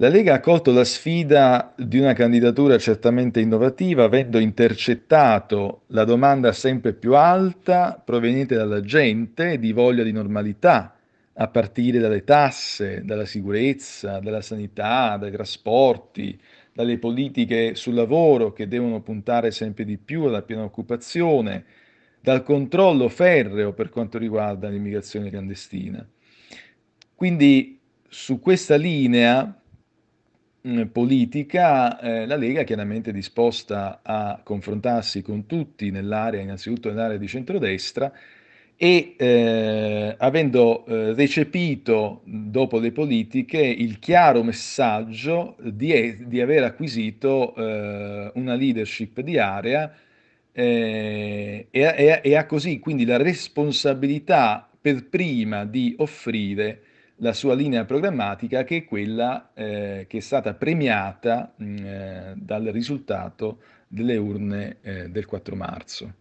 La Lega ha accolto la sfida di una candidatura certamente innovativa, avendo intercettato la domanda sempre più alta proveniente dalla gente di voglia di normalità, a partire dalle tasse, dalla sicurezza, dalla sanità, dai trasporti, dalle politiche sul lavoro che devono puntare sempre di più alla piena occupazione, dal controllo ferreo per quanto riguarda l'immigrazione clandestina. Quindi su questa linea Mm, politica, eh, la Lega è chiaramente disposta a confrontarsi con tutti nell'area, innanzitutto nell'area di centrodestra, e eh, avendo eh, recepito mm, dopo le politiche il chiaro messaggio di, di aver acquisito eh, una leadership di area eh, e, e, e ha così quindi la responsabilità per prima di offrire la sua linea programmatica che è quella eh, che è stata premiata mh, eh, dal risultato delle urne eh, del 4 marzo.